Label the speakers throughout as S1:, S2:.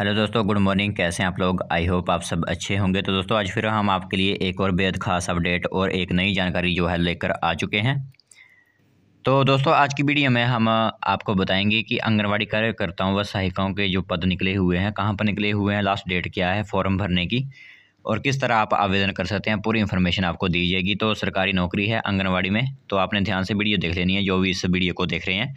S1: hello दोस्तों good morning कैसे हैं आप लोग आई होप आप सब अच्छे होंगे तो दोस्तों आज फिर हम आपके लिए एक और बेहद खास अपडेट और एक नई जानकारी जो है लेकर आ चुके हैं तो दोस्तों आज की वीडियो में हम आपको बताएंगे कि आंगनबाड़ी कार्यकर्ताओं व सहायिकाओं के जो पद निकले हुए हैं कहाँ पर निकले हुए हैं लास्ट डेट क्या है फॉर्म भरने की और किस तरह आप आवेदन कर सकते हैं पूरी इन्फॉर्मेशन आपको दी जाएगी तो सरकारी नौकरी है आंगनबाड़ी में तो आपने ध्यान से वीडियो देख लेनी है जो भी इस वीडियो को देख रहे हैं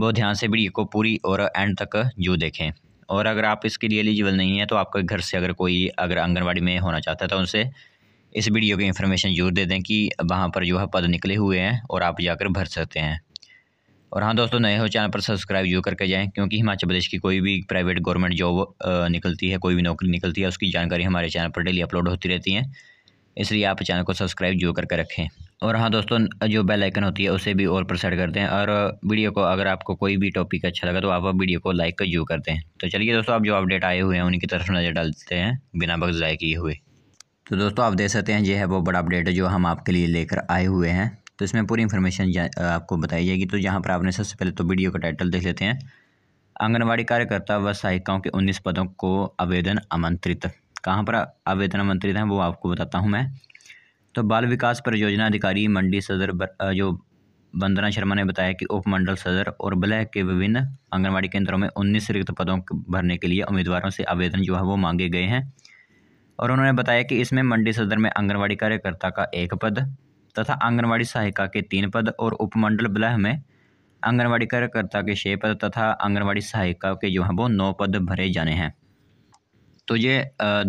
S1: वो ध्यान से वीडियो को पूरी और एंड तक जो देखें और अगर आप इसके लिए एलिजिबल नहीं है तो आपके घर से अगर कोई अगर आंगनबाड़ी में होना चाहता है तो उनसे इस वीडियो की इन्फॉर्मेशन जरूर दे दें कि वहाँ पर जो है पद निकले हुए हैं और आप जाकर भर सकते हैं और हाँ दोस्तों नए हो चैनल पर सब्सक्राइब जरूर करके जाएं क्योंकि हिमाचल प्रदेश की कोई भी प्राइवेट गवर्नमेंट जॉब निकलती है कोई भी नौकरी निकलती है उसकी जानकारी हमारे चैनल पर डेली अपलोड होती रहती है इसलिए आप चैनल को सब्सक्राइब जरूर करके रखें और हाँ दोस्तों जो बेल आइकन होती है उसे भी ऑल पर सेट करते हैं और वीडियो को अगर आपको कोई भी टॉपिक अच्छा लगा तो आप वीडियो को लाइक जू करते हैं तो चलिए दोस्तों आप जो अपडेट आए हुए हैं उनकी तरफ नज़र डालते हैं बिना वक्त ज़ाय किए हुए तो दोस्तों आप देख सकते हैं ये है वो बड़ा अपडेट जो हम आपके लिए लेकर आए हुए हैं तो इसमें पूरी इन्फॉर्मेशन आपको बताई जाएगी तो यहाँ पर आपने सबसे पहले तो वीडियो का टाइटल देख लेते हैं आंगनबाड़ी कार्यकर्ता व सहायिकाओं के उन्नीस पदों को आवेदन आमंत्रित कहाँ पर आवेदन आमंत्रित हैं वो आपको बताता हूँ मैं तो बाल विकास परियोजना अधिकारी मंडी सदर जो वंदना शर्मा ने बताया कि उपमंडल सदर और ब्लैक के विभिन्न आंगनबाड़ी केंद्रों में उन्नीस रिक्त पदों भरने के लिए उम्मीदवारों से आवेदन जो है वो मांगे गए हैं और उन्होंने बताया कि इसमें मंडी सदर में आंगनबाड़ी कार्यकर्ता का एक पद तथा आंगनबाड़ी सहायिका के तीन पद और उपमंडल ब्लह में आंगनबाड़ी कार्यकर्ता के छः पद तथा आंगनबाड़ी सहायिका के जो है वो नौ पद भरे जाने हैं तो ये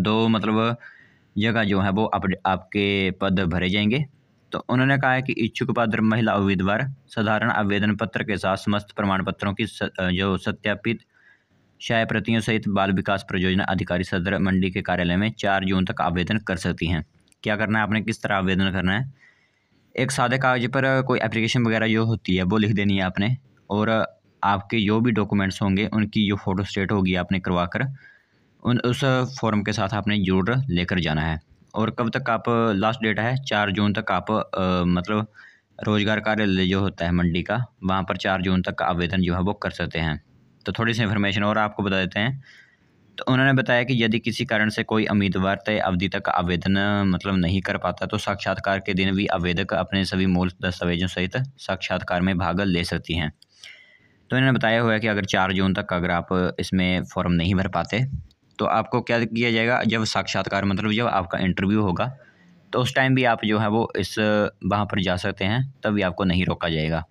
S1: दो मतलब जगह जो है वो आपके पद भरे जाएंगे तो उन्होंने कहा है कि इच्छुक पात्र महिला उम्मीदवार साधारण आवेदन पत्र के साथ समस्त प्रमाण पत्रों की स, जो सत्यापित शाय प्रतियों सहित बाल विकास परियोजना अधिकारी सदर मंडी के कार्यालय में चार जून तक आवेदन कर सकती हैं क्या करना है आपने किस तरह आवेदन करना है एक सादे कागज पर कोई एप्लीकेशन वगैरह जो होती है वो लिख देनी है आपने और आपके जो भी डॉक्यूमेंट्स होंगे उनकी जो फ़ोटो स्टेट होगी आपने करवा कर उन उस फॉर्म के साथ आपने ज़रूर लेकर जाना है और कब तक आप लास्ट डेट है चार जून तक आप आ, मतलब रोज़गार कार्यालय जो होता है मंडी का वहाँ पर चार जून तक आवेदन जो है वो कर सकते हैं तो थोड़ी सी इन्फॉर्मेशन और आपको बता देते हैं तो उन्होंने बताया कि यदि किसी कारण से कोई उम्मीदवार तय अवधि तक आवेदन मतलब नहीं कर पाता तो साक्षात्कार के दिन भी आवेदक अपने सभी मूल दस्तावेजों सहित साक्षात्कार में भाग ले सकती हैं तो इन्होंने बताया हुआ है कि अगर चार जून तक अगर आप इसमें फॉर्म नहीं भर पाते तो आपको क्या किया जाएगा जब साक्षात्कार मतलब जब आपका इंटरव्यू होगा तो उस टाइम भी आप जो है वो इस वहाँ पर जा सकते हैं तब भी आपको नहीं रोका जाएगा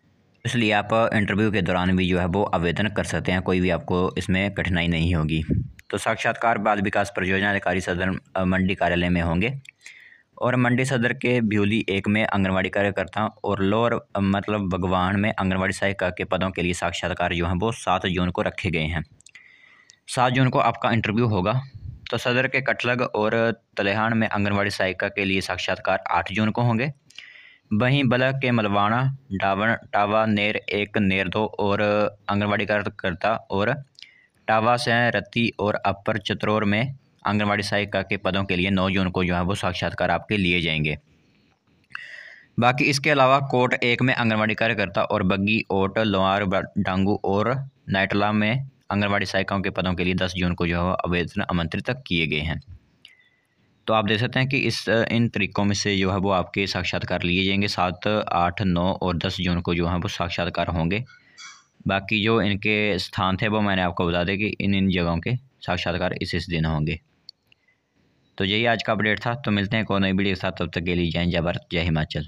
S1: इसलिए आप इंटरव्यू के दौरान भी जो है वो आवेदन कर सकते हैं कोई भी आपको इसमें कठिनाई नहीं होगी तो साक्षात्कार बाल विकास परियोजना अधिकारी सदर मंडी कार्यालय में होंगे और मंडी सदर के ब्यूली एक में आंगनवाड़ी कार्यकर्ता और लोअर मतलब भगवान में आंगनवाड़ी सहायिका के पदों के लिए साक्षात्कार जो हैं वो सात जून को रखे गए हैं सात जून को आपका इंटरव्यू होगा तो सदर के कटलग और तलेहान में आंगनबाड़ी सहायिका के लिए साक्षात्कार आठ जून को होंगे वहीं बलह के मलवाना डावन टावा नेर एक नेर दो और आंगनबाड़ी कार्यकर्ता और टावा से रत्ती और अपर चतरोर में आंगनबाड़ी सहायिका के पदों के लिए नौ जून को जो है वो साक्षात्कार आपके लिए जाएंगे बाकी इसके अलावा कोट एक में आंगनबाड़ी कार्यकर्ता और बग्गी ओट लोहार डांगू और नाइटला में आंगनबाड़ी सहायिकाओं के पदों के लिए दस जून को जो है आवेदन आमंत्रित किए गए हैं तो आप देख सकते हैं कि इस इन तरीकों में से जो है वो आपके साक्षात्कार लिए जाएंगे सात आठ नौ और दस जून को जो है वो साक्षात्कार होंगे बाकी जो इनके स्थान थे वो मैंने आपको बता दें कि इन इन जगहों के साक्षात्कार इस इस दिन होंगे तो यही आज का अपडेट था तो मिलते हैं कोई नई वीडियो के साथ तब तक के लिए जय जय भारत जय हिमाचल